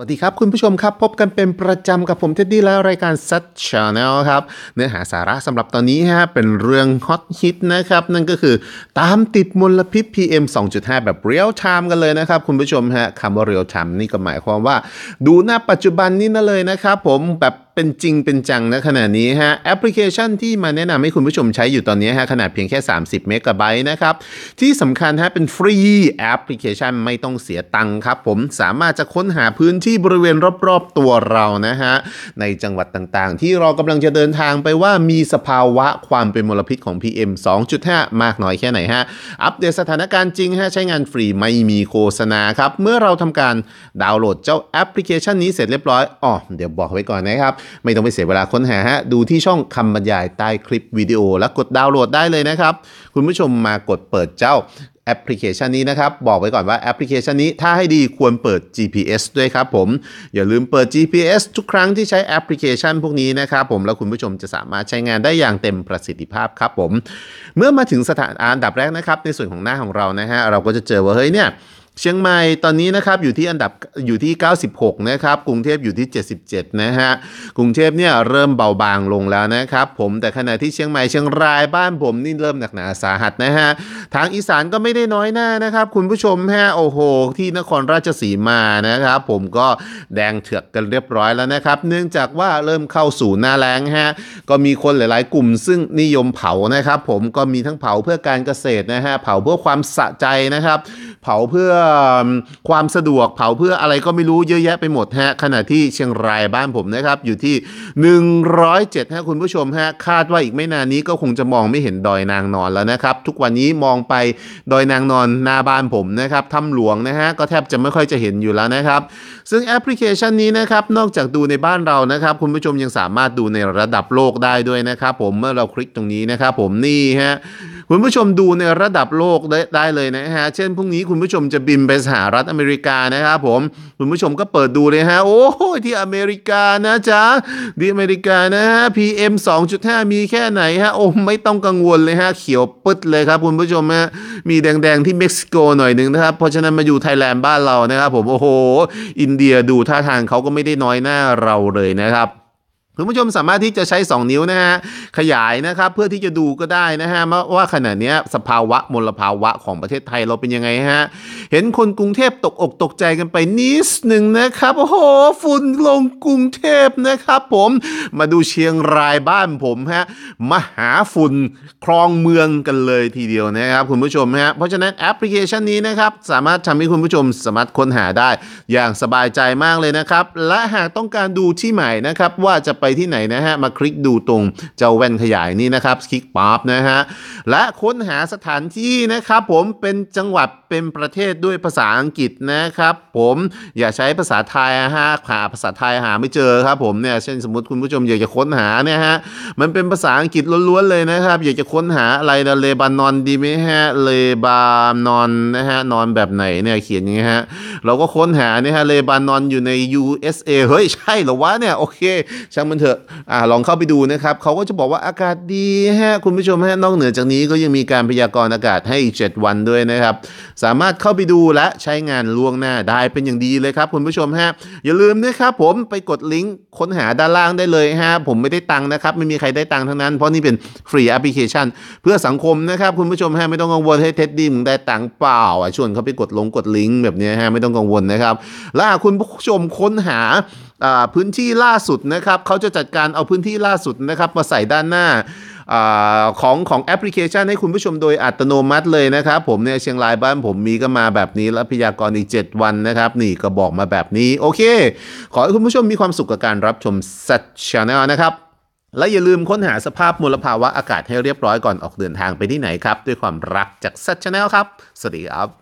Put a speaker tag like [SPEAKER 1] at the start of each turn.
[SPEAKER 1] สวัสดีครับ คุณผู้ชมครับ พบกันเป็นประจำกับผมเท็ดดี้และรายการ s u c ช Channel ครับ เนื้อหาสาระสำหรับตอนนี้ฮะเป็นเรื่องฮอตฮิตนะครับ นั่นก็คือตามติดมลพิษ PM 2.5 แบบเรียลไทม์กันเลยนะครับ คุณผู้ชมฮะคำว่าเรียลไทม์นี่ก็หมายความว่า ดูหน้าปัจจุบันนี้นั่นเลยนะครับผมแบบเป็นจริงเป็นจังนะขนาดนี้ฮะแอปพลิเคชันที่มาแนะนำให้คุณผู้ชมใช้อยู่ตอนนี้ฮะขนาดเพียงแค่ 30เมกะไบต์นะครับ ที่สำคัญฮะเป็นฟรีแอปพลิเคชันไม่ต้องเสียตังค์ครับผมสามารถจะค้นหาพื้นที่บริเวณรอบ ๆ ตัวเรานะฮะในจังหวัดต่างๆ ที่เรากำลังจะเดินทางไปว่ามีสภาวะความเป็นมลพิษของ PM 2.5 มากน้อยแค่ไหนฮะอัปเดตสถานการณ์จริงฮะใช้งานฟรีไม่มีโฆษณาครับเมื่อเราทำการดาวน์โหลดเจ้าแอปพลิเคชันนี้เสร็จเรียบร้อยอ๋อเดี๋ยวบอกไว้ก่อนนะครับไม่ต้องไปเสียเวลาค้นหาฮะดูที่ช่องคำบรรยายใต้คลิปวิดีโอ และกดดาวน์โหลดได้เลยนะครับ คุณผู้ชมมากดเปิดเจ้าแอปพลิเคชันนี้นะครับ บอกไว้ก่อนว่าแอปพลิเคชันนี้ถ้าให้ดีควรเปิด GPS ด้วยครับผม อย่าลืมเปิด GPS ทุกครั้งที่ใช้แอปพลิเคชันพวกนี้นะครับผม แล้วคุณผู้ชมจะสามารถใช้งานได้อย่างเต็มประสิทธิภาพครับผม เมื่อมาถึงสถานอันดับแรกนะครับในส่วนของหน้าของเรานะฮะเราก็จะเจอว่าเฮ้ยเนี่ยเชียงใหม่ตอนนี้นะครับอยู่ที่อันดับอยู่ที่ 96นะครับกรุงเทพอยู่ที่ 77นะฮะกรุงเทพเนี่ยเริ่มเบาบางลงแล้วนะครับผมแต่ขณะที่เชียงใหม่เชียงรายบ้านผมนี่เริ่มหนักหนาสาหัสนะฮะทางอีสานก็ไม่ได้น้อยหน้านะครับ คุณผู้ชมฮะโอ้โห ที่นครราชสีมานะครับผมก็แดงเถือกกันเรียบร้อยแล้วนะครับเนื่องจากว่าเริ่มเข้าสู่หน้าแล้งฮะก็มีคนหลายๆ กลุ่มซึ่งนิยมเผานะครับผมก็มีทั้งเผาเพื่อการเกษตรนะฮะเผาเพื่อความสะใจนะครับเผาเพื่อความสะดวก เผาเพื่ออะไรก็ไม่รู้เยอะแยะไปหมดฮะขณะที่เชียงรายบ้านผมนะครับ อยู่ที่ 107ฮะคุณผู้ชมฮะ คาดว่าอีกไม่นานนี้ก็คงจะมองไม่เห็นดอยนางนอนแล้วนะครับ ทุกวันนี้มองไปดอยนางนอนหน้าบ้านผมนะครับถ้ำหลวงนะฮะก็แทบจะไม่ค่อยจะเห็นอยู่แล้วนะครับ ซึ่งแอปพลิเคชันนี้นะครับ นอกจากดูในบ้านเรานะครับ คุณผู้ชมยังสามารถดูในระดับโลกได้ด้วยนะครับ ผมเมื่อเราคลิกตรงนี้นะครับ ผมนี่ฮะคุณผู้ชมดูในระดับโลกได้เลยนะฮะ เช่นพรุ่งนี้คุณผู้ชมจะบินไปสหรัฐอเมริกานะครับผม คุณผู้ชมก็เปิดดูเลยฮะ โอ้โหที่อเมริกานะจ๊ะ ที่อเมริกานะฮะ PM 2.5 มีแค่ไหนฮะ โอ้ไม่ต้องกังวลเลยฮะเขียวปึ๊ดเลยครับคุณผู้ชมฮะ มีแดงๆที่เม็กซิโกหน่อยหนึ่งนะครับ เพราะฉะนั้นมาอยู่ไทยแลนด์บ้านเรานะครับผม โอ้โห อินเดียดูท่าทางเขาก็ไม่ได้น้อยหน้าเราเลยนะครับคุณผู้ชมสามารถที่จะใช้ 2 นิ้วนะฮะ ขยายนะครับเพื่อที่จะดูก็ได้นะฮะ ว่าขณะนี้สภาวะมลภาวะของประเทศไทยเราเป็นยังไงฮะ เห็นคนกรุงเทพตกอกตกใจกันไปนิดหนึ่งนะครับโอ้โหฝุ่นลงกรุงเทพนะครับผมมาดูเชียงรายบ้านผมฮะ มหาฝุ่นครองเมืองกันเลยทีเดียวนะครับคุณผู้ชมฮะเพราะฉะนั้นแอปพลิเคชันนี้นะครับสามารถทำให้คุณผู้ชมสามารถค้นหาได้ อย่างสบายใจมากเลยนะครับ และหากต้องการดูที่ใหม่นะครับว่าจะไปที่ไหนนะฮะมาคลิกดูตรงเจ้าแว่นขยายนี่นะครับคลิกปั๊บนะฮะและค้นหาสถานที่นะครับผมเป็นจังหวัดเป็นประเทศด้วยภาษาอังกฤษนะครับผมอย่าใช้ภาษาไทยฮะหาภาษาไทยหาไม่เจอครับผมเนี่ยเช่นสมมติคุณผู้ชมอยากจะค้นหาเนี่ยฮะมันเป็นภาษาอังกฤษล้วนๆเลยนะครับอยากจะค้นหาอะไรเลบานอนดีไหมฮะเลบานอนนะฮะนอนแบบไหนเนี่ยเขียนอย่างนี้ฮะ เราก็ค้นหาเนี่ยฮะเลบานอนอยู่ใน USA เฮ้ย ใช่หรอวะเนี่ยโอเคช่างมันเถอะอ่าลองเข้าไปดูนะครับเขาก็จะบอกว่าอากาศดีฮะคุณผู้ชมฮะนอกเหนือจากนี้ ก็ยังมีการพยากรณ์อากาศให้อีก7วันด้วยนะครับ สามารถเข้าไปดูและใช้งานล่วงหน้าได้เป็นอย่างดีเลยครับคุณผู้ชมฮะอย่าลืมนะครับผมไปกดลิงก์ค้นหาด้านล่างได้เลยฮะผมไม่ได้ตังค์นะครับไม่มีใครได้ตังค์ทั้งนั้น เพราะนี่เป็นฟรีแอปพลิเคชัน เพื่อสังคมนะครับคุณผู้ชมฮะไม่ต้องกังวลให้เท็ดดี้มึงได้ตังค์เปล่าอ่ะชวนเขาไปกดลงกดลิงก์แบบนี้ฮะไม่ต้องกังวลนะครับและคุณผู้ชมค้นหาพื้นที่ล่าสุดนะครับเขาจะจัดการเอาพื้นที่ล่าสุดนะครับมาใส่ด้านหน้าอของของแอปพลิเคชันให้คุณผู้ชมโดยอัตโนมัติเลยนะครับผมเนี่ยเชียงรายบ้านผมมีก็มาแบบนี้แล้วพยากรณ์อีก 7 วันนะครับนี่ก็บอกมาแบบนี้โอเค ขอให้คุณผู้ชมมีความสุขกับการรับชมสั t c h a n n e นะครับและอย่าลืมค้นหาสภาพมลภาวะอากาศให้เรียบร้อยก่อนออกเดินทางไปที่ไหนครับด้วยความรักจากสั t c h a n n e ครับสวัสดีครับ